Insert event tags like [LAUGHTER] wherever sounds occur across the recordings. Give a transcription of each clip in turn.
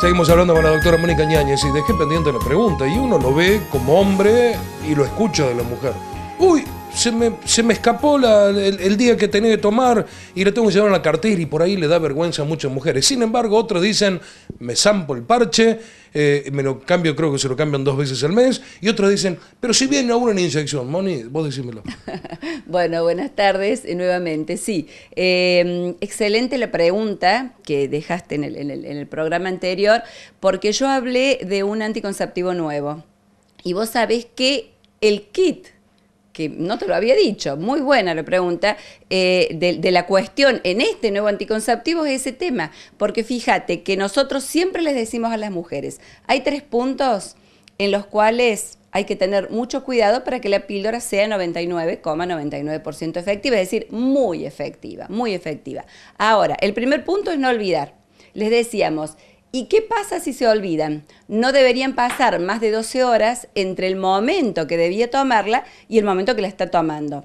Seguimos hablando con la doctora Mónica Ñáñez y dejé pendiente la pregunta. Y uno lo ve como hombre y lo escucha de la mujer. Uy, se me, escapó el, día que tenía que tomar y le tengo que llevar la cartera y por ahí le da vergüenza a muchas mujeres. Sin embargo, otros dicen, me zampo el parche, eh, me lo cambio, creo que se lo cambian dos veces al mes, y otros dicen, pero si viene aún una inyección, Moni, vos decímelo. [LAUGHS] bueno, buenas tardes eh, nuevamente, sí. Em, excelente la pregunta que dejaste en el, en, el, en el programa anterior, porque yo hablé de un anticonceptivo nuevo. Y vos sabés que el kit que no te lo había dicho, muy buena la pregunta, eh, de, la cuestión en este nuevo anticonceptivo es ese tema, porque fíjate que nosotros siempre les decimos a las mujeres, hay tres puntos en los cuales hay que tener mucho cuidado para que la píldora sea 99,99% efectiva, es decir, muy efectiva, muy efectiva. Ahora, el primer punto es no olvidar. Les decíamos, ¿Y qué pasa si se olvidan? No deberían pasar más de 12 horas entre el momento que debía tomarla y el momento que la está tomando.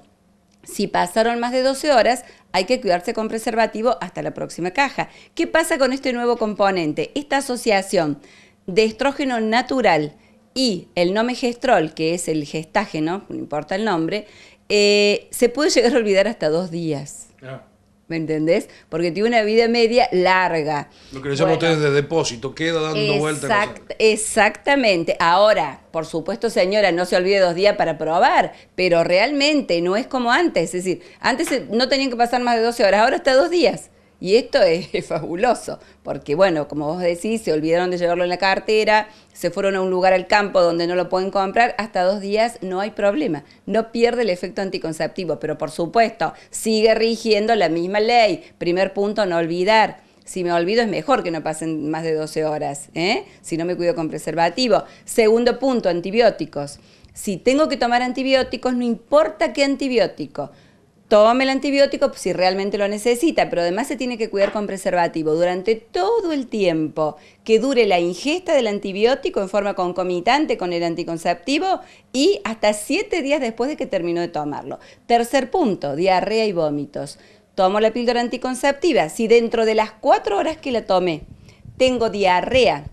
Si pasaron más de 12 horas, hay que cuidarse con preservativo hasta la próxima caja. ¿Qué pasa con este nuevo componente? Esta asociación de estrógeno natural y el nomegestrol, que es el gestágeno, no importa el nombre, eh, se puede [LAUGHS] llegar a olvidar hasta dos días. Ah. ¿Me entendés? Porque tiene una vida media larga. Lo que le llaman ustedes de depósito, queda dando vueltas. exactamente. Ahora, por supuesto, señora, no se olvide dos días para probar, pero realmente no es como antes. Es decir, antes no tenían que pasar más de 12 horas, ahora está dos días. Y esto [LAUGHS] es, fabuloso, porque bueno, como vos decís, se olvidaron de llevarlo en la cartera, se fueron a un lugar al campo donde no lo pueden comprar, hasta dos días no hay problema, no pierde el efecto anticonceptivo, pero por supuesto, sigue rigiendo la misma ley. Primer punto, no olvidar. Si me olvido es mejor que no pasen más de 12 horas, ¿eh? si no me cuido con preservativo. Segundo punto, antibióticos. Si tengo que tomar antibióticos, no importa qué antibiótico, tome el antibiótico si realmente lo necesita, pero además se tiene que cuidar con preservativo durante todo el tiempo que dure la ingesta del antibiótico en forma concomitante con el anticonceptivo y hasta siete días después de que terminó de tomarlo. Tercer punto, diarrea y vómitos. Tomo la píldora anticonceptiva. Si dentro de las cuatro horas que la tomé tengo diarrea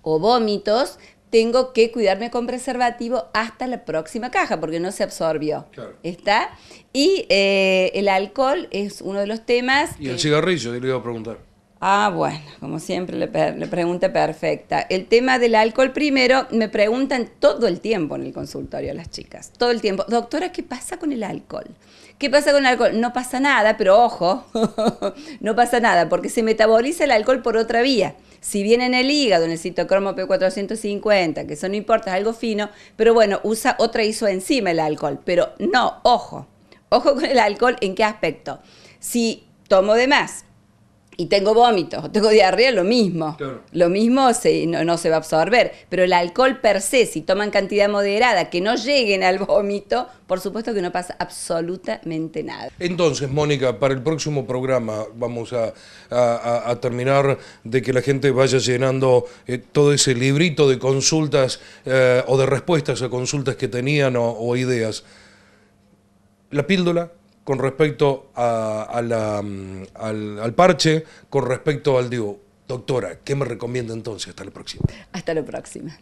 o vómitos, tengo que cuidarme con preservativo hasta la próxima caja porque no se absorbió. ¿Está? Y eh, el alcohol es uno de los temas. Y el cigarrillo, te lo iba a preguntar. Ah, bueno, como siempre le, le, pregunta perfecta. El tema del alcohol primero, me preguntan todo el tiempo en el consultorio las chicas, todo el tiempo, doctora, ¿qué pasa con el alcohol? ¿Qué pasa con el alcohol? No pasa nada, pero ojo, [LAUGHS] no pasa nada, porque se metaboliza el alcohol por otra vía. Si viene en el hígado, en el citocromo P450, que eso no importa, es algo fino, pero bueno, usa otra isoenzima el alcohol. Pero no, ojo, ojo con el alcohol, ¿en qué aspecto? Si tomo de más, y tengo vómito, tengo diarrea, lo mismo. Lo mismo no, se va a absorber. Pero el alcohol per se, si toman cantidad moderada, que no lleguen al vómito, por supuesto que no pasa absolutamente nada. Entonces, Mónica, para el próximo programa vamos a, terminar de que la gente vaya llenando eh, todo ese librito de consultas eh, o de respuestas a consultas que tenían o, o ideas. La píldora con respecto a, mm, al, al, parche, con respecto al digo, doctora, ¿qué me recomienda entonces? Hasta la próxima. Hasta la próxima.